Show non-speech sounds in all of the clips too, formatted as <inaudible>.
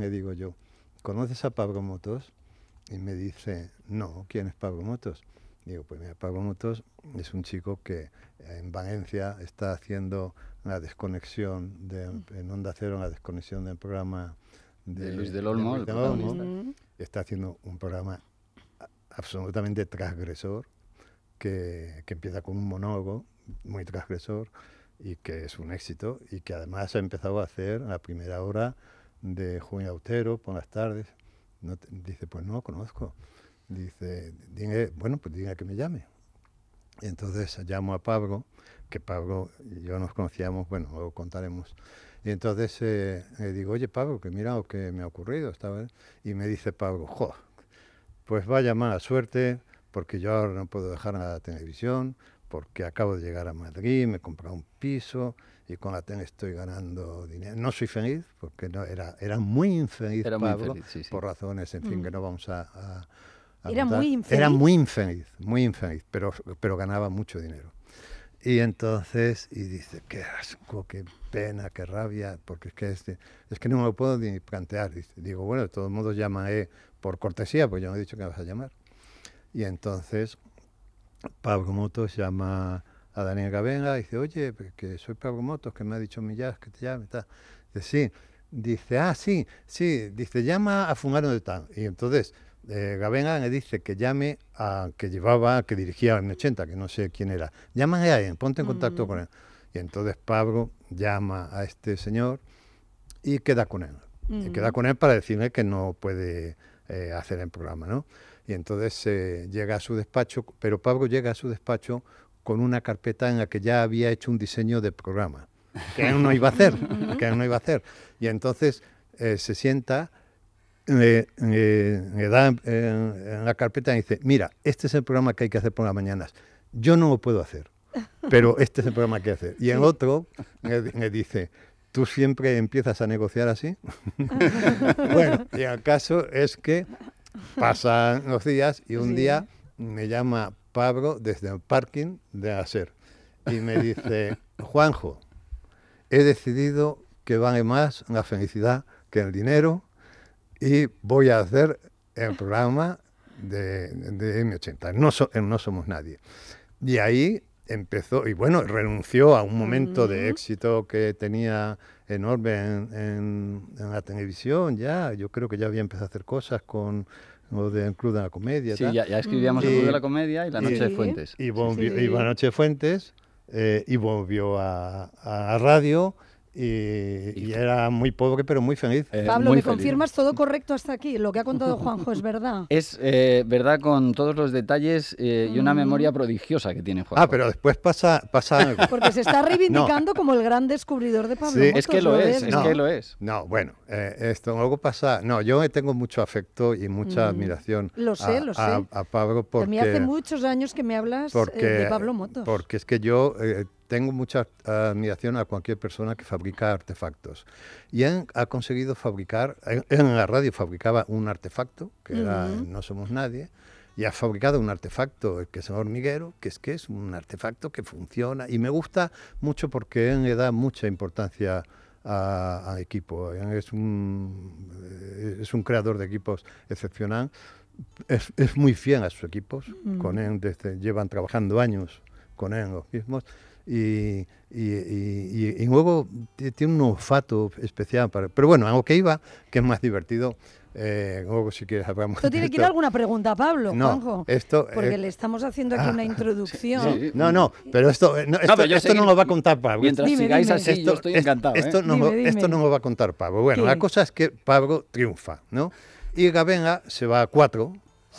Me digo yo, ¿conoces a Pablo Motos? Y me dice, no, ¿quién es Pablo Motos? Digo, pues mira, Pablo Motos es un chico que en Valencia está haciendo la desconexión, de, en Onda Cero, la desconexión del programa de, Luis del De Está haciendo un programa absolutamente transgresor, que, empieza con un monólogo muy transgresor y que es un éxito y que además ha empezado a hacer a la primera hora de Juan Autero, las tardes. No dice, pues no, conozco. Dice, bueno, pues diga que me llame. Y entonces llamo a Pablo, que Pablo y yo nos conocíamos, bueno, luego contaremos. Y entonces eh, le digo, oye Pablo, que mira lo que me ha ocurrido. esta vez. y me dice Pablo, pues vaya mala suerte, porque yo ahora no puedo dejar la televisión, porque acabo de llegar a Madrid, me he comprado un piso y con la TEN estoy ganando dinero. No soy feliz, porque no, era, era muy infeliz, era muy por razones, en fin, mm. que no vamos a... era muy infeliz. Era muy infeliz, muy infeliz, pero, pero ganaba mucho dinero. Y entonces, y dice, qué asco, qué pena, qué rabia, porque es que, este, es que no me lo puedo ni plantear. Dice, digo, bueno, de todos modos llamaré por cortesía, pues yo no he dicho que vas a llamar. Y entonces Pablo Motos llama a Daniel Gavenga y dice, oye, pues que soy Pablo Motos, que me ha dicho Millás que te llame. Tal. Dice, sí. Dice, ah, sí, sí. Dice, llama a fumar de Tal. Y entonces eh, le dice que llame a que llevaba, que dirigía en 80, que no sé quién era. Llama a alguien, ponte en contacto mm. con él. Y entonces Pablo llama a este señor y queda con él. Y queda mm. con él para decirle que no puede eh, hacer el programa, ¿no? Y entonces eh, llega a su despacho, pero Pablo llega a su despacho con una carpeta en la que ya había hecho un diseño de programa, que él no iba a hacer, <laughs> que no iba a hacer. Y entonces eh, se sienta, le, da eh, en, la carpeta y dice, mira, este es el programa que hay que hacer por las mañanas. Yo no lo puedo hacer, pero este es el programa que hacer. Y el otro me dice, tú siempre empiezas a negociar así. <laughs> bueno, y el caso es que Pasan los días y un día me llama Pablo desde el parking de Acer y me dice, <laughs> Juanjo, he decidido que vale más la felicidad que el dinero y voy a hacer el programa de, de M80. Eh, no, somos nadie. Y ahí empezó, y bueno, renunció a un momento de éxito que tenía enorme en, la televisión ya. Yo creo que ya había empezado a hacer cosas con lo Club de la Comedia. Sí, Ya, escribíamos mm. el Club de la Comedia y La Noche de Fuentes. Y, La Noche de Fuentes y volvió a radio y, era muy pobre pero muy feliz. Eh, Pablo, ¿me confirmas todo correcto hasta aquí? Lo que ha contado Juanjo es verdad. <laughs> Es eh, verdad con todos los detalles eh, y una mm. memoria prodigiosa que tiene Juanjo. Ah, pero después pasa, pasa algo. <laughs> Porque se está reivindicando como el gran descubridor de Pablo. Sí. es que lo, es, es que lo es. No, bueno, esto luego pasa... No, yo tengo mucho afecto y mucha mm. admiración lo sé, a, lo sé. A, Pablo porque... También hace muchos años que me hablas de Pablo Motos. Porque es que yo tengo mucha eh, admiración a cualquier persona que fabrica artefactos. Y han, ha conseguido fabricar, en, la radio fabricaba un artefacto, que era No Somos Nadie, y ha fabricado un artefacto que es el hormiguero, que es que es un artefacto que funciona. Y me gusta mucho porque él le da mucha importancia al equipo. Es un, eh, es un creador de equipos excepcional. Es, muy fiel a sus equipos, con él desde, llevan trabajando años con él los mismos y, y, y, y luego tiene un olfato especial. pero bueno, algo que iba, que es más divertido. Eh, luego si quieres hablamos. Esto tiene que ir alguna pregunta, Pablo, no, Esto, eh, porque le estamos haciendo aquí una ah, introducción. no, no, pero esto eh, no, esto, no, lo va a contar Pablo. Mientras sigáis así, esto, estoy encantado. Esto, ¿eh? no lo, esto no lo va a contar Pablo. Bueno, la cosa es que Pablo triunfa, ¿no? Y Gavenga se va a cuatro,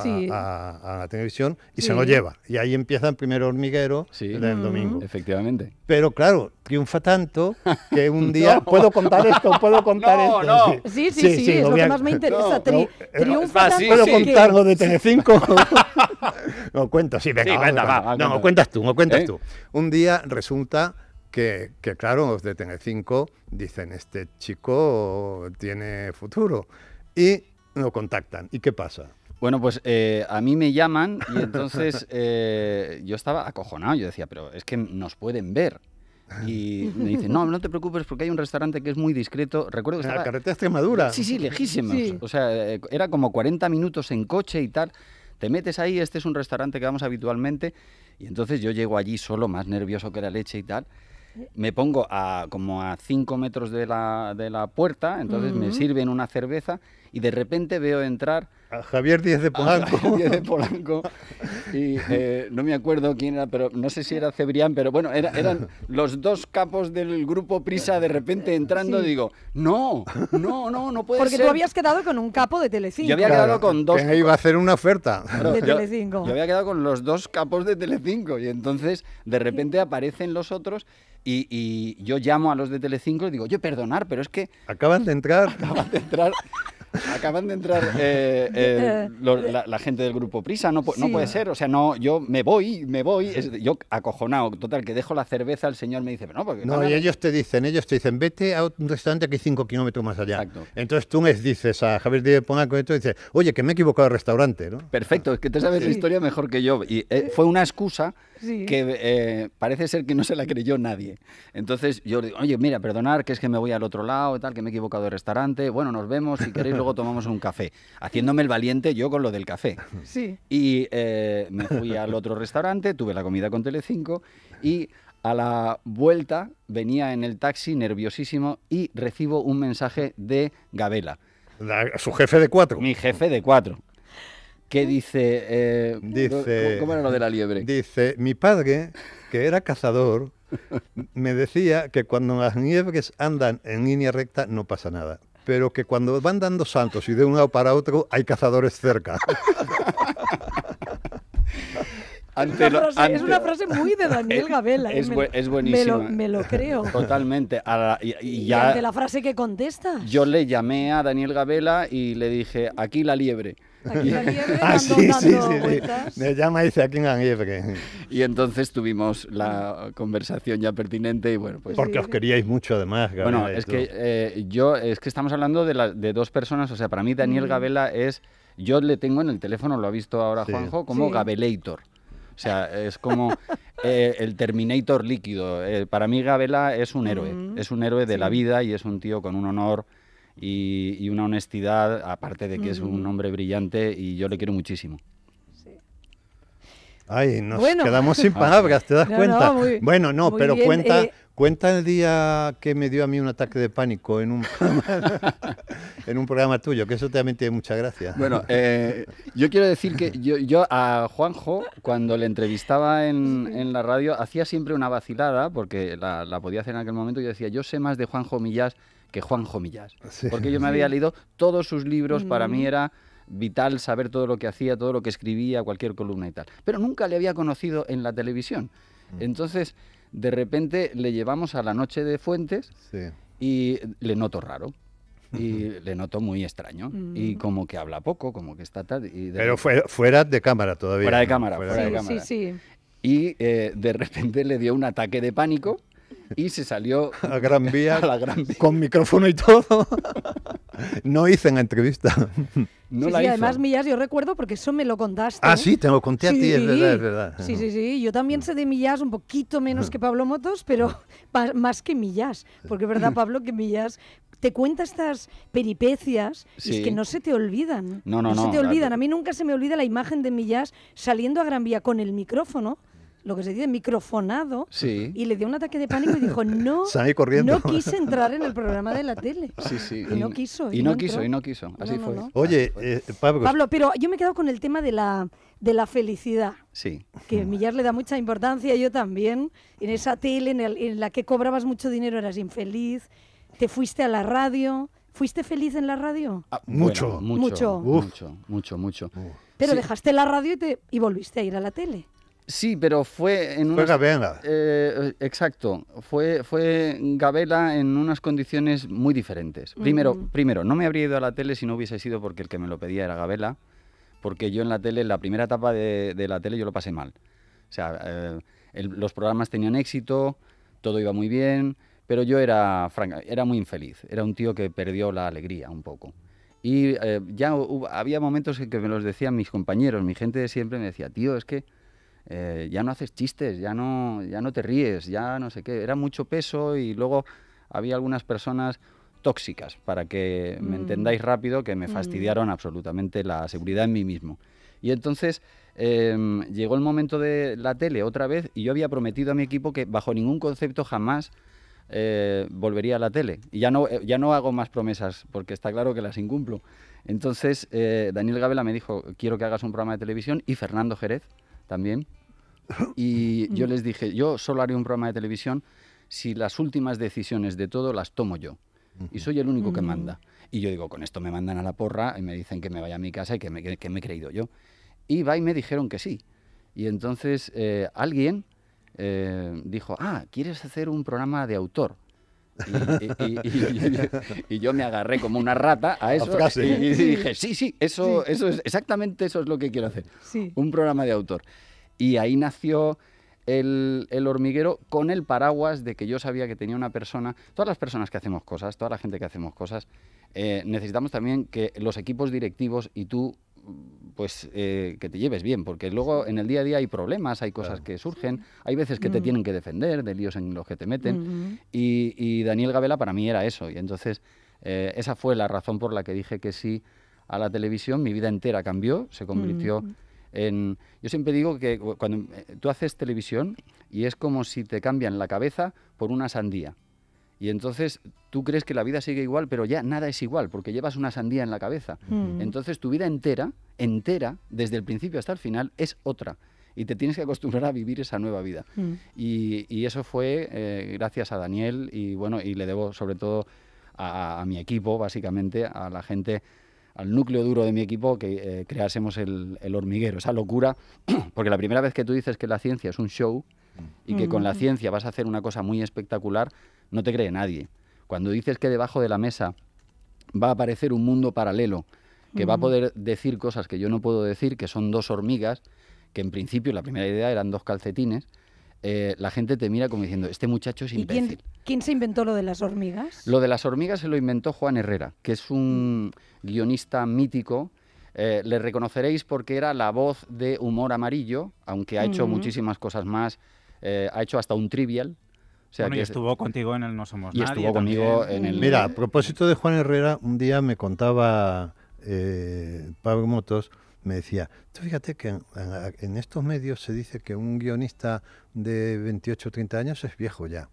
sí. a, a, la televisión y se lo lleva. Y ahí empieza el primer hormiguero del mm. domingo. Efectivamente. Pero claro, triunfa tanto que <laughs> un día... ¿Puedo contar esto? ¿Puedo contar <laughs> no, esto? No. Sí, sí, sí, es lo, que más me interesa. Eh, triunfa tanto ¿Puedo contar lo de TN5? <laughs> no, cuento, sí, venga. Cuenta, va, no, lo cuentas tú, lo cuentas ¿Eh? tú. Un día resulta... Que, que, claro, los de TN5 dicen, este chico tiene futuro. Y lo contactan. ¿Y qué pasa? Bueno, pues eh, a mí me llaman y entonces <laughs> eh, yo estaba acojonado. Yo decía, pero es que nos pueden ver. Y me dicen, no, no te preocupes porque hay un restaurante que es muy discreto. Recuerdo que La carretera Extremadura. Sí, sí, lejísimos. O sea, eh, era como 40 minutos en coche y tal. Te metes ahí, este es un restaurante que vamos habitualmente. Y entonces yo llego allí solo, más nervioso que la leche y tal. Me pongo a como a 5 metros de la, puerta, entonces me sirven una cerveza y de repente veo entrar Javier Díaz de Polanco. Javier de Polanco. Y eh, no me acuerdo quién era, pero no sé si era Cebrián, pero bueno, eran los dos capos del grupo Prisa de repente entrando. Digo, no, no, no, no puede Porque ser. Porque tú habías quedado con un capo de Telecinco. Yo había quedado con dos. Que iba a hacer una oferta. de Telecinco. Yo había quedado con los dos capos de Telecinco. Y entonces, de repente aparecen los otros. Y, yo llamo a los de Telecinco y digo, yo perdonar, pero es que... Acaban de entrar. <laughs> Acaban de entrar Acaban de entrar eh, <laughs> eh, eh. la, gente del grupo Prisa, no, puede ser, o sea, no, yo me voy, me voy, yo acojonado, total, que dejo la cerveza, el señor me dice, no, porque... No, y ellos te dicen, ellos te dicen, vete a un restaurante que hay 5 kilómetros más allá. Exacto. Entonces tú les dices a Javier Díaz Ponaco, esto dices, oye, que me he equivocado de restaurante, ¿no? Perfecto, es que tú sabes la historia mejor que yo. Y fue una excusa que parece ser que no se la creyó nadie. Entonces yo digo, oye, mira, perdonar, que es que me voy al otro lado y tal, que me he equivocado de restaurante, bueno, nos vemos, si queréis <laughs> tomamos un café. Haciéndome el valiente yo con lo del café. <laughs> Sí. Y eh, me fui al otro restaurante, tuve la comida con Telecinco y a la vuelta venía en el taxi nerviosísimo y recibo un mensaje de Gabela. su jefe de cuatro. Mi jefe de cuatro. Que dice, eh, dice ¿Cómo era lo de la liebre? Dice, mi padre, que era cazador, <laughs> me decía que cuando las nieves andan en línea recta no pasa nada pero que cuando van dando saltos y de un lado para otro hay cazadores cerca. <laughs> es, una frase, muy de Daniel <laughs> Gabela. Es, me, Me lo, creo. <laughs> Totalmente. y, ya, ante la frase que contesta. Yo le llamé a Daniel Gabela y le dije, aquí la liebre. Aquí la liebre, <laughs> ah, sí, sí, sí, Me llama y dice aquí la liebre. Y entonces tuvimos la conversación ya pertinente y bueno, pues... Porque os queríais mucho además, Gabela. Bueno, es que eh, yo, es que estamos hablando de, dos personas, o sea, para mí Daniel mm. Gabela es... Yo le tengo en el teléfono, lo ha visto ahora Juanjo, como gabeleitor. O sea, es como eh, el Terminator líquido. Eh, para mí Gabela es un héroe, es un héroe de la vida y es un tío con un honor y, una honestidad, aparte de que es un hombre brillante y yo le quiero muchísimo. Ay, nos quedamos sin <laughs> ah, palabras, ¿te das cuenta? bueno, no, pero cuenta, eh, Cuenta el día que me dio a mí un ataque de pánico en un programa, <laughs> en un programa tuyo, que eso también tiene mucha gracia. Bueno, eh, yo quiero decir que yo, a Juanjo, cuando le entrevistaba en, en, la radio, hacía siempre una vacilada, porque la, podía hacer en aquel momento, yo decía, yo sé más de Juanjo Millás que Juanjo Millás, porque yo me había leído todos sus libros, para mí mm. era vital saber todo lo que hacía, todo lo que escribía, cualquier columna y tal, pero nunca le había conocido en la televisión. Mm. Entonces, de repente le llevamos a la noche de Fuentes y le noto raro y le noto muy extraño. Y como que habla poco, como que está tal. Pero fuera, de cámara todavía. Fuera de cámara, fuera, de, cámara. Sí, sí. Y eh, de repente le dio un ataque de pánico <laughs> y se salió a <laughs> Gran Vía, con micrófono y todo. no hice en entrevista. sí, la además, Millas, yo recuerdo porque eso me lo contaste. Ah, ¿eh? sí, te lo conté a ti, es verdad, Sí, sí, sí. Yo también mm. sé de Millás, un poquito menos que Pablo Motos, pero <laughs> más que Millas. Porque es verdad, Pablo, que Millás te cuenta estas peripecias y es que no se te olvidan. No, no, no. No se te olvidan. A mí nunca se me olvida la imagen de Millás saliendo a Gran Vía con el micrófono lo que se dice, microfonado. Y le dio un ataque de pánico y dijo, no, <laughs> no quise entrar en el programa de la tele. Y, no quiso. Y, no, quiso, y Así fue. Eh, Oye, Pablo. pero yo me he quedado con el tema de la, de la felicidad. Sí. Que Millar le da mucha importancia, yo también. En esa tele en, la que cobrabas mucho dinero eras infeliz, te fuiste a la radio. ¿Fuiste feliz en la radio? Ah, mucho. mucho. Mucho. Mucho, mucho, Pero dejaste la radio te, y volviste a ir a la tele. Sí, pero fue en una... Fue Gabela. Eh, exacto, fue, fue Gabela en unas condiciones muy diferentes. Primero, primero, no me habría ido a la tele si no hubiese sido porque el que me lo pedía era Gabela, porque yo en la tele, en la primera etapa de, la tele yo lo pasé mal. O sea, eh, los programas tenían éxito, todo iba muy bien, pero yo era, era muy infeliz, era un tío que perdió la alegría un poco. Y eh, ya había momentos en que me los decían mis compañeros, mi gente de siempre me decía, tío, es que eh, ya no haces chistes, ya no, ya no te ríes, ya no sé qué. Era mucho peso y luego había algunas personas tóxicas, para que me mm. entendáis rápido, que me mm. fastidiaron absolutamente la seguridad en mí mismo. Y entonces em, llegó el momento de la tele otra vez y yo había prometido a mi equipo que bajo ningún concepto jamás eh, volvería a la tele. Y ya no, eh, ya no hago más promesas porque está claro que las incumplo. Entonces Daniel Gabela me dijo, quiero que hagas un programa de televisión y Fernando Jerez, también. Y yo les dije, yo solo haré un programa de televisión si las últimas decisiones de todo las tomo yo. Y soy el único que manda. Y yo digo, con esto me mandan a la porra y me dicen que me vaya a mi casa y que me, que, me he creído yo. Y va y me dijeron que sí. Y entonces eh, alguien eh, dijo, ah, ¿quieres hacer un programa de autor? Y, yo me agarré como una rata a eso y, <laughs> dije, sí, sí, eso, eso es exactamente eso es lo que quiero hacer. Un programa de autor. Y ahí nació el, hormiguero con el paraguas de que yo sabía que tenía una persona. Todas las personas que hacemos cosas, toda la gente que hacemos cosas, eh, necesitamos también que los equipos directivos y tú pues eh, que te lleves bien, porque luego en el día a día hay problemas, hay cosas que surgen, hay veces que te mm. tienen que defender de líos en los que te meten. y, Daniel Gabela para mí era eso. Y entonces eh, esa fue la razón por la que dije que sí a la televisión. Mi vida entera cambió, se convirtió mm. en... Yo siempre digo que cuando eh, tú haces televisión y es como si te cambian la cabeza por una sandía. Y entonces tú crees que la vida sigue igual, pero ya nada es igual, porque llevas una sandía en la cabeza. Mm. Entonces tu vida entera, entera, desde el principio hasta el final, es otra. Y te tienes que acostumbrar a vivir esa nueva vida. Mm. Y, eso fue eh, gracias a Daniel y bueno, y le debo sobre todo a, mi equipo, básicamente, a la gente al núcleo duro de mi equipo que eh, creásemos el, hormiguero, esa locura, <clears throat> porque la primera vez que tú dices que la ciencia es un show y que con la mm. ciencia vas a hacer una cosa muy espectacular, no te cree nadie. Cuando dices que debajo de la mesa va a aparecer un mundo paralelo, que va a poder decir cosas que yo no puedo decir, que son dos hormigas, que en principio la primera idea eran dos calcetines, eh, la gente te mira como diciendo, este muchacho es imbécil. quién, se inventó lo de las hormigas? Lo de las hormigas se lo inventó Juan Herrera, que es un guionista mítico. Eh, le reconoceréis porque era la voz de Humor Amarillo, aunque ha hecho muchísimas cosas más. Eh, ha hecho hasta un trivial, y estuvo contigo en el No Somos y estuvo conmigo en el... Mira, a propósito de Juan Herrera, un día me contaba eh, Pablo Motos, me decía, tú fíjate que en, estos medios se dice que un guionista de 28 o 30 años es viejo ya.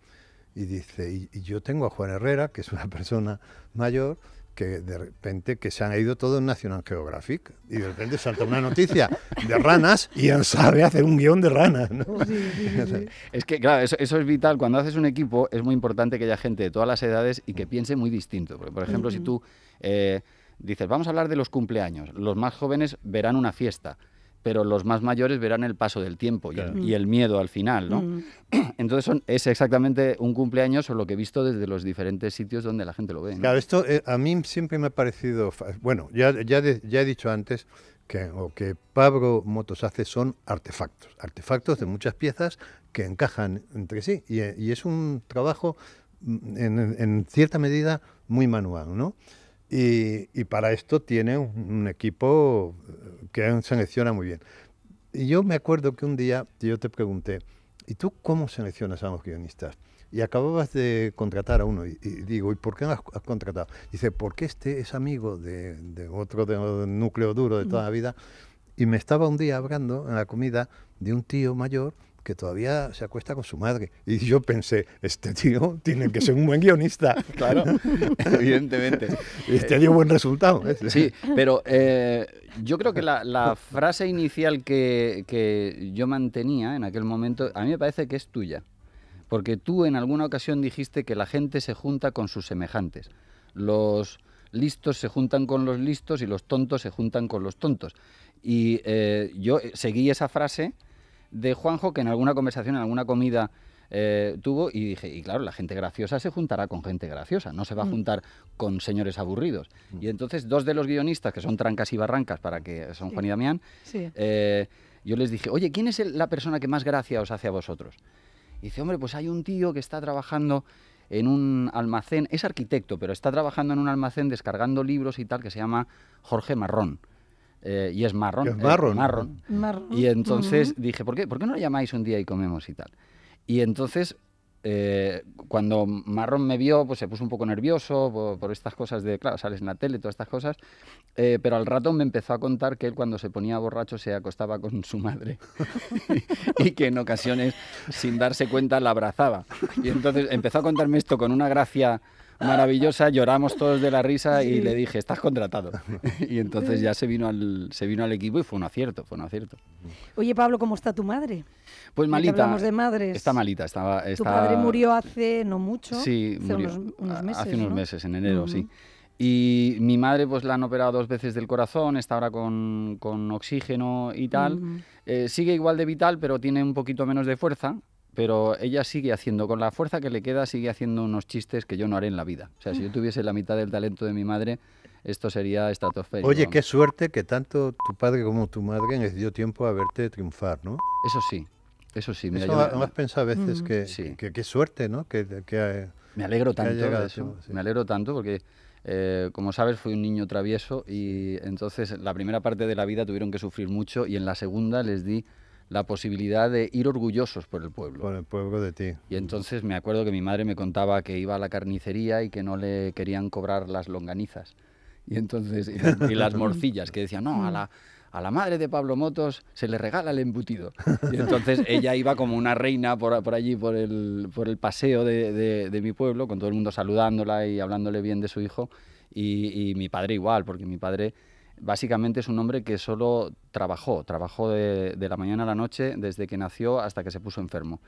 Y dice, y yo tengo a Juan Herrera, que es una persona mayor, que de repente que se han ido todos en National Geographic y de repente salta una noticia de ranas y él sabe hacer un guión de ranas. ¿no? <laughs> Es que, claro, eso, es vital. Cuando haces un equipo es muy importante que haya gente de todas las edades y que piense muy distinto. Porque, por ejemplo, si tú eh, dices, vamos a hablar de los cumpleaños, los más jóvenes verán una fiesta pero los más mayores verán el paso del tiempo y, el miedo al final, ¿no? Mm. <clears throat> Entonces es exactamente un cumpleaños o lo que he visto desde los diferentes sitios donde la gente lo ve. Claro, esto eh, a mí siempre me ha parecido, bueno, ya, ya, he dicho antes que, lo que Pablo Motos hace son artefactos, artefactos de muchas piezas que encajan entre sí y, eh, es un trabajo mm, en, en cierta medida muy manual, ¿no? Y, para esto tiene un, equipo eh, que selecciona muy bien. Y yo me acuerdo que un día yo te pregunté, ¿y tú cómo seleccionas a los guionistas? Y acababas de contratar a uno y, digo, ¿y por qué no has, contratado? Dice, porque este es amigo de, otro de, de núcleo duro de toda la vida. Y me estaba un día hablando en la comida de un tío mayor que todavía se acuesta con su madre. Y yo pensé, este tío tiene que ser un buen guionista. <laughs> claro, evidentemente. Y este dio buen resultado. ¿eh? Sí, pero eh, yo creo que la, frase inicial que, yo mantenía en aquel momento, a mí me parece que es tuya. Porque tú en alguna ocasión dijiste que la gente se junta con sus semejantes. Los listos se juntan con los listos y los tontos se juntan con los tontos. Y eh, yo seguí esa frase de Juanjo que en alguna conversación, en alguna comida eh, tuvo y dije, y claro, la gente graciosa se juntará con gente graciosa, no se va a mm. juntar con señores aburridos. Mm. Y entonces dos de los guionistas, que son trancas y barrancas, para que son Juan y Damián, eh, yo les dije, oye, ¿quién es la persona que más gracia os hace a vosotros? Y dice, hombre, pues hay un tío que está trabajando en un almacén, es arquitecto, pero está trabajando en un almacén descargando libros y tal, que se llama Jorge Marrón. Eh, y es marrón. Es eh, marrón. marrón. Y entonces dije, ¿por qué? ¿por qué no llamáis un día y comemos y tal? Y entonces, eh, cuando Marrón me vio, pues se puso un poco nervioso por, estas cosas de, claro, sales en la tele, todas estas cosas, pero al rato me empezó a contar que él cuando se ponía borracho se acostaba con su madre <laughs> y que en ocasiones, sin darse cuenta, la abrazaba. Y entonces empezó a contarme esto con una gracia maravillosa, lloramos todos de la risa y le dije, estás contratado. <laughs> y entonces ya se vino, al, se vino al equipo y fue un acierto, fue un acierto. Oye, Pablo, ¿cómo está tu madre? Pues malita. Hablamos de madres. Está malita. estaba está... Tu padre murió hace no mucho. Sí, hace unos, meses. Hace unos meses, en enero, sí. Y mi madre, pues la han operado dos veces del corazón, está ahora con, oxígeno y tal. Eh, sigue igual de vital, pero tiene un poquito menos de fuerza pero ella sigue haciendo, con la fuerza que le queda, sigue haciendo unos chistes que yo no haré en la vida. O sea, si yo ah. tuviese la mitad del talento de mi madre, esto sería estratosférico. Oye, qué suerte que tanto tu padre como tu madre les dio tiempo a verte triunfar, ¿no? Eso sí, eso sí. eso yo me... pensado a veces mm. que, qué suerte, ¿no? Que, me alegro tanto me alegro tanto porque... Eh, como sabes, fui un niño travieso y entonces la primera parte de la vida tuvieron que sufrir mucho y en la segunda les di la posibilidad de ir orgullosos por el pueblo. Por el pueblo de ti. Y entonces me acuerdo que mi madre me contaba que iba a la carnicería y que no le querían cobrar las longanizas. Y entonces, y, <laughs> las morcillas, que decía, no, a la, a la madre de Pablo Motos se le regala el embutido. Y entonces ella iba como una reina por, allí, por el, por el paseo de, mi pueblo, con todo el mundo saludándola y hablándole bien de su hijo. y mi padre igual, porque mi padre básicamente es un hombre que solo trabajó, trabajó de, la mañana a la noche desde que nació hasta que se puso enfermo.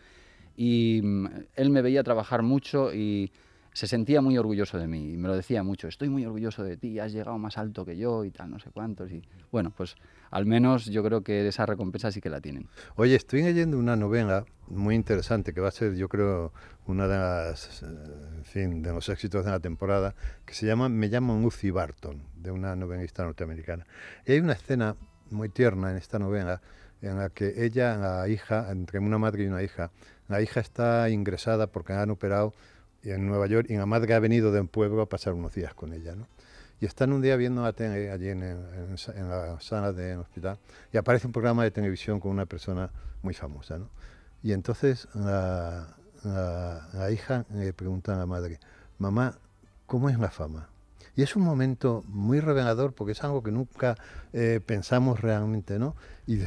Y mm, él me veía trabajar mucho y se sentía muy orgulloso de mí y me lo decía mucho, estoy muy orgulloso de ti, has llegado más alto que yo y tal, no sé cuántos. Y bueno, pues al menos yo creo que esa recompensa sí que la tienen. Oye, estoy leyendo una novela muy interesante que va a ser, yo creo, una de las, eh, fin, de los éxitos de la temporada, que se llama Me llamo Lucy Barton, de una novelista norteamericana. Y hay una escena muy tierna en esta novela en la que ella, la hija, entre una madre y una hija, la hija está ingresada porque han operado en Nueva York y la madre ha venido de un pueblo a pasar unos días con ella. Y están un día viendo a eh, allí en, la sala del hospital y aparece un programa de televisión con una persona muy famosa. Y entonces la hija le eh, pregunta a la madre, mamá, ¿cómo es la fama? Y es un momento muy revelador porque es algo que nunca eh, pensamos realmente, ¿no? Y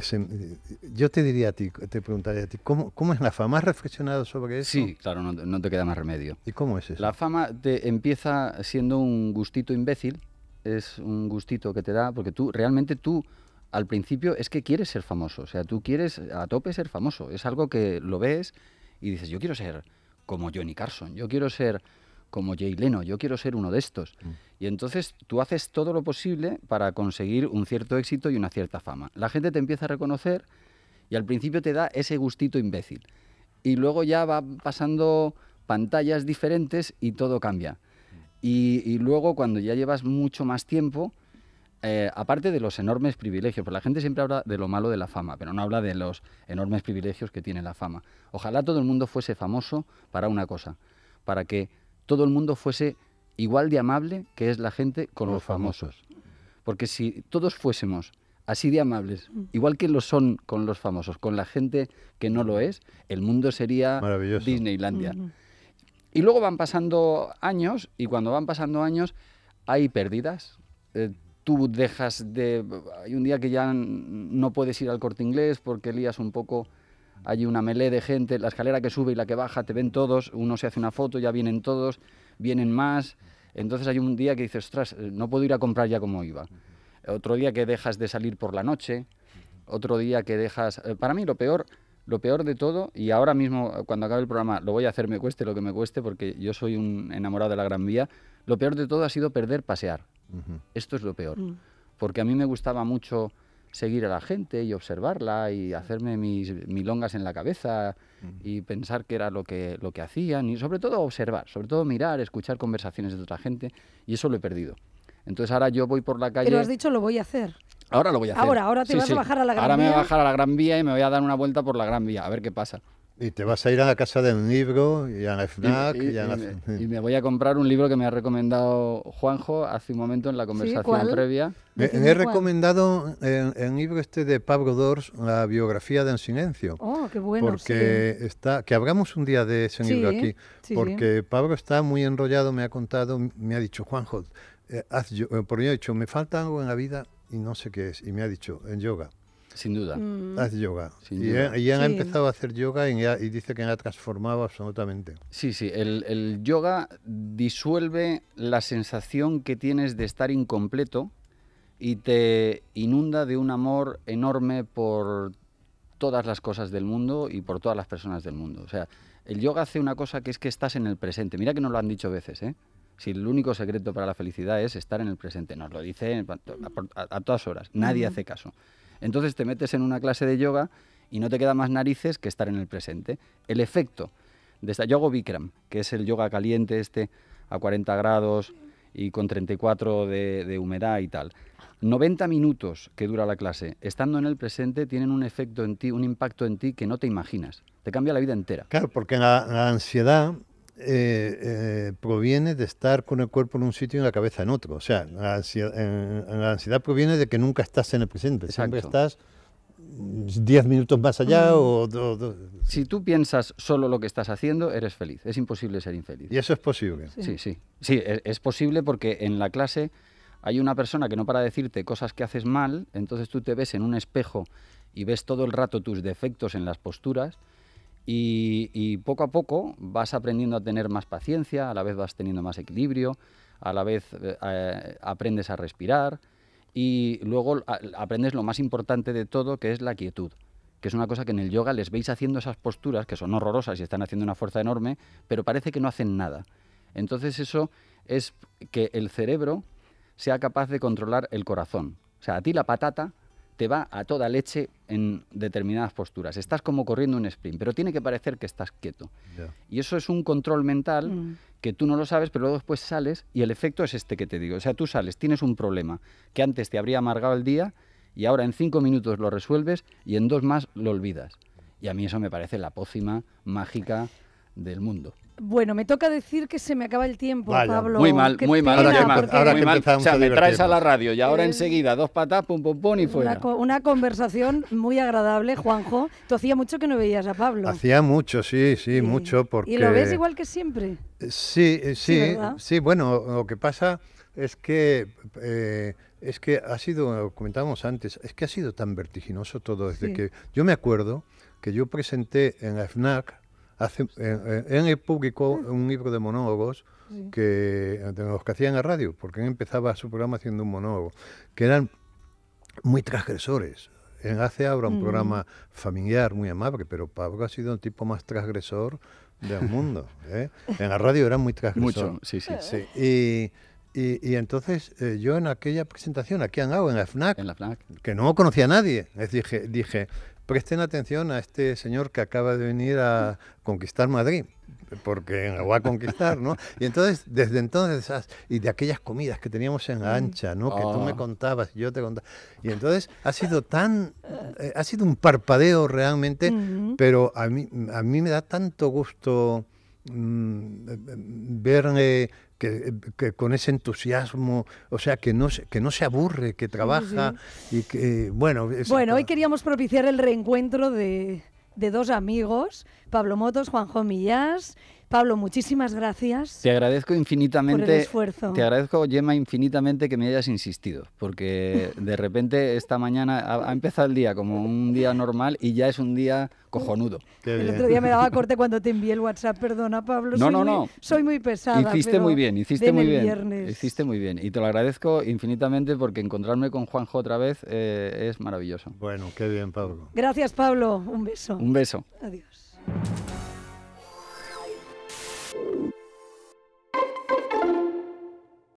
yo te diría a ti, te preguntaría a ti, ¿cómo, es la fama? ¿Has reflexionado sobre eso? Sí, claro, no, te queda más remedio. ¿Y cómo es eso? La fama te empieza siendo un gustito imbécil, es un gustito que te da, porque tú realmente tú al principio es que quieres ser famoso, o sea, tú quieres a tope ser famoso, es algo que lo ves y dices, yo quiero ser como Johnny Carson, yo quiero ser como Jay Leno, yo quiero ser uno de estos. Mm. Y entonces tú haces todo lo posible para conseguir un cierto éxito y una cierta fama. La gente te empieza a reconocer y al principio te da ese gustito imbécil. Y luego ya va pasando pantallas diferentes y todo cambia. Y, luego cuando ya llevas mucho más tiempo, eh, aparte de los enormes privilegios, porque la gente siempre habla de lo malo de la fama, pero no habla de los enormes privilegios que tiene la fama. Ojalá todo el mundo fuese famoso para una cosa, para que todo el mundo fuese igual de amable que es la gente con los, famosos. Porque si todos fuésemos así de amables, mm. igual que lo son con los famosos, con la gente que no lo es, el mundo sería Disneylandia. Y luego van pasando años y cuando van pasando años hay pérdidas. Eh, tú dejas de... Hay un día que ya no puedes ir al corte inglés porque lías un poco hay una melé de gente, la escalera que sube y la que baja, te ven todos, uno se hace una foto, ya vienen todos, vienen más. Entonces hay un día que dices, ostras, eh, no puedo ir a comprar ya como iba. Otro día que dejas de salir por la noche, otro día que dejas... Eh, para mí lo peor, lo peor de todo, y ahora mismo eh, cuando acabe el programa lo voy a hacer, me cueste lo que me cueste, porque yo soy un enamorado de la Gran Vía, lo peor de todo ha sido perder pasear. Esto es lo peor. Mm. Porque a mí me gustaba mucho seguir a la gente y observarla y hacerme mis milongas en la cabeza y pensar que era lo que, lo que hacían y sobre todo observar, sobre todo mirar, escuchar conversaciones de otra gente y eso lo he perdido. Entonces ahora yo voy por la calle... Pero has dicho lo voy a hacer. Ahora lo voy a hacer. Ahora, ahora te vas a bajar a la Gran Vía. Ahora me voy a bajar a la Gran Vía y me voy a dar una vuelta por la Gran Vía, a ver qué pasa. Y te vas a ir a la casa del libro y a la FNAC. Y, Me, voy a comprar un libro que me ha recomendado Juanjo hace un momento en la conversación previa. Me, he recomendado el, libro este de Pablo Dors, la biografía de Silencio. Oh, qué bueno. Porque está, que hablamos un día de ese libro aquí, porque Pablo está muy enrollado, me ha contado, me ha dicho, Juanjo, eh, eh, por mí ha dicho, me falta algo en la vida y no sé qué es. Y me ha dicho, en yoga. Sin duda. Mm. yoga. y, han empezado a hacer yoga y, dice que la ha transformado absolutamente. Sí, sí. El, yoga disuelve la sensación que tienes de estar incompleto y te inunda de un amor enorme por todas las cosas del mundo y por todas las personas del mundo. O sea, el yoga hace una cosa que es que estás en el presente. Mira que nos lo han dicho veces, ¿eh? Si el único secreto para la felicidad es estar en el presente, nos lo dice a, todas horas. Nadie mm. hace caso. Entonces te metes en una clase de yoga y no te queda más narices que estar en el presente. El efecto de esta, yo Bikram, que es el yoga caliente este a 40 grados y con 34 de, humedad y tal. 90 minutos que dura la clase, estando en el presente, tienen un efecto en ti, un impacto en ti que no te imaginas. Te cambia la vida entera. Claro, porque la ansiedad eh, eh, proviene de estar con el cuerpo en un sitio y la cabeza en otro. O sea, la ansiedad, proviene de que nunca estás en el presente, siempre estás 10 minutos más allá mm. o, Si tú piensas solo lo que estás haciendo, eres feliz. Es imposible ser infeliz. ¿Y eso es posible? Sí, sí. Sí, e, es, posible porque en la clase hay una persona que no para decirte cosas que haces mal, entonces tú te ves en un espejo y ves todo el rato tus defectos en las posturas y, poco a poco vas aprendiendo a tener más paciencia, a la vez vas teniendo más equilibrio, a la vez eh, eh, aprendes a respirar y luego aprendes lo más importante de todo, que es la quietud, que es una cosa que en el yoga les veis haciendo esas posturas que son horrorosas y están haciendo una fuerza enorme, pero parece que no hacen nada. Entonces eso es que el cerebro sea capaz de controlar el corazón. O sea, a ti la patata te va a toda leche en determinadas posturas. Estás como corriendo un sprint, pero tiene que parecer que estás quieto. Y eso es un control mental mm. que tú no lo sabes, pero luego después sales y el efecto es este que te digo. O sea, tú sales, tienes un problema que antes te habría amargado el día y ahora en cinco minutos lo resuelves y en dos más lo olvidas. Y a mí eso me parece la pócima mágica del mundo. Bueno, me toca decir que se me acaba el tiempo, Pablo. Muy mal, muy mal. ahora que, mal. O sea, me traes a la radio y ahora eh, enseguida dos patas, pum, pum, pum y fuera. Una, conversación muy agradable, Juanjo. Tú hacía mucho que no veías a Pablo. Hacía mucho, sí, sí, mucho. Porque... ¿Y lo ves igual que siempre? Eh, eh, sí, sí, sí, bueno, lo que pasa es que... es que ha sido, comentábamos antes, es que ha sido tan vertiginoso todo desde que yo me acuerdo que yo presenté en la FNAC eh, eh, en, el público mm. un libro de monólogos que, eh, de los que hacían la radio, porque él empezaba su programa haciendo un monólogo, que eran muy transgresores. En hace ahora un mm. programa familiar muy amable, pero Pablo ha sido un tipo más transgresor del <laughs> mundo. En la radio era muy transgresor. Mucho, sí, sí. sí. Y, y, entonces yo en aquella presentación aquí en dado en la FNAC, que no conocía a nadie, les dije presten atención a este señor que acaba de venir a conquistar Madrid, porque lo va a conquistar, ¿no? Y entonces, desde entonces, y de aquellas comidas que teníamos en Ancha, ¿no? Que tú me ah. contabas yo te contaba. Y entonces ha sido tan, eh, ha sido un parpadeo realmente, pero a mí, a mí me da tanto gusto mm, eh, verle eh, eh, que, con ese entusiasmo, o sea, que no se, que no se aburre, que trabaja y que, bueno... Bueno, hoy ah, queríamos propiciar el reencuentro de, de dos amigos, Pablo Motos, Juanjo Millás Pablo, muchísimas gracias. Te agradezco infinitamente. Por esfuerzo. Te agradezco, Gemma, infinitamente que me hayas insistido, porque de repente esta mañana ha, empezado el día como un día normal y ya es un día cojonudo. El otro día me daba corte <laughs> cuando te envié el WhatsApp, perdona, Pablo. No, no, no. Soy muy pesada. Hiciste muy bien, hiciste muy bien. Viernes. Hiciste muy bien. Y te lo agradezco infinitamente porque encontrarme con Juanjo otra vez eh, es maravilloso. Bueno, qué bien, Pablo. Gracias, Pablo. Un beso. Un beso. Adiós.